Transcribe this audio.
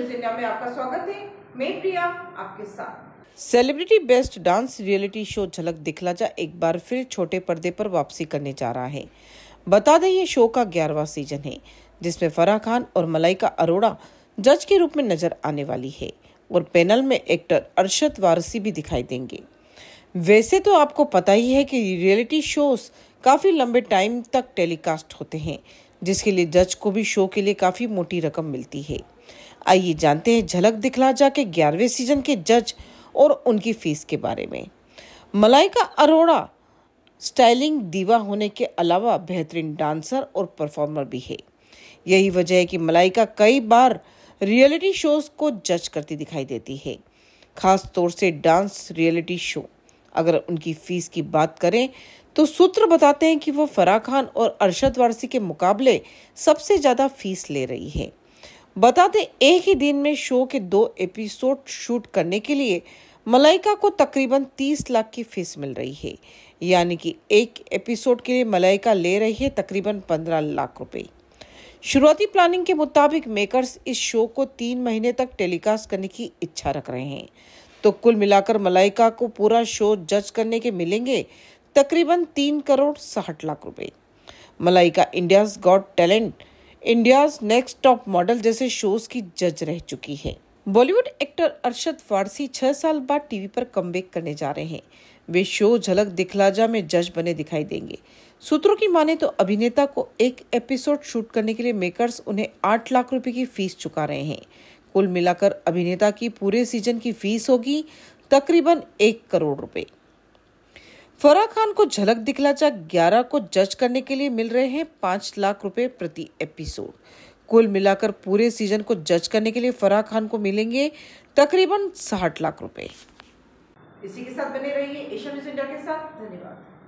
news India में आपका स्वागत है मैं प्रिया आपके साथ celebrity best dance reality show Jhalak Dikhhla जा एक बार फिर छोटे पर्दे पर वापसी करने जा रहा है बता दें ये शो का ग्यारहवा सीजन है जिसमें फराह खान और मलाइका अरोड़ा जज के रूप में नजर आने वाली है और पैनल में एक्टर अरशद वारसी भी दिखाई देंगे वैसे तो आपको पता ही है कि रियलिटी शोज काफ़ी लंबे टाइम तक टेलीकास्ट होते हैं जिसके लिए जज को भी शो के लिए काफ़ी मोटी रकम मिलती है आइए जानते हैं झलक दिखला जा के ग्यारहवें सीजन के जज और उनकी फीस के बारे में मलाइका अरोड़ा स्टाइलिंग दीवा होने के अलावा बेहतरीन डांसर और परफॉर्मर भी है यही वजह है कि मलाइका कई बार रियलिटी शोज को जज करती दिखाई देती है खास तौर से डांस रियलिटी शो अगर उनकी फीस की बात करें तो सूत्र बताते हैं कि वह फराह खान और अरशद वारसी के मुकाबले सबसे ज़्यादा फीस ले रही है बता दें एक ही दिन में शो के दो एपिसोड शूट करने के लिए मलाइका को तकरीबन 30 लाख की फीस मिल रही है यानी कि एक एपिसोड के लिए मलाइका ले रही है तकरीबन 15 लाख रुपए शुरुआती प्लानिंग के मुताबिक मेकर्स इस शो को तीन महीने तक टेलीकास्ट करने की इच्छा रख रहे हैं तो कुल मिलाकर मलाइका को पूरा शो जज करने के मिलेंगे तकरीबन तीन करोड़ साठ लाख रुपए Malaika India's got talent India's next top model जैसे शोज की जज रह चुकी है बॉलीवुड एक्टर अरशद फारसी छह साल बाद टीवी पर कम करने जा रहे हैं वे शो झलक दिखलाजा में जज बने दिखाई देंगे सूत्रों की माने तो अभिनेता को एक एपिसोड शूट करने के लिए मेकर्स उन्हें आठ लाख रुपए की फीस चुका रहे हैं कुल मिलाकर अभिनेता की पूरे सीजन की फीस होगी तकरीबन एक करोड़ रुपए फराह खान को झलक दिखलाचा ग्यारह को जज करने के लिए मिल रहे हैं पाँच लाख रुपए प्रति एपिसोड कुल मिलाकर पूरे सीजन को जज करने के लिए फराह खान को मिलेंगे तकरीबन साठ लाख रुपए इसी के साथ बने रहिए एशिया न्यूज इंडिया के साथ धन्यवाद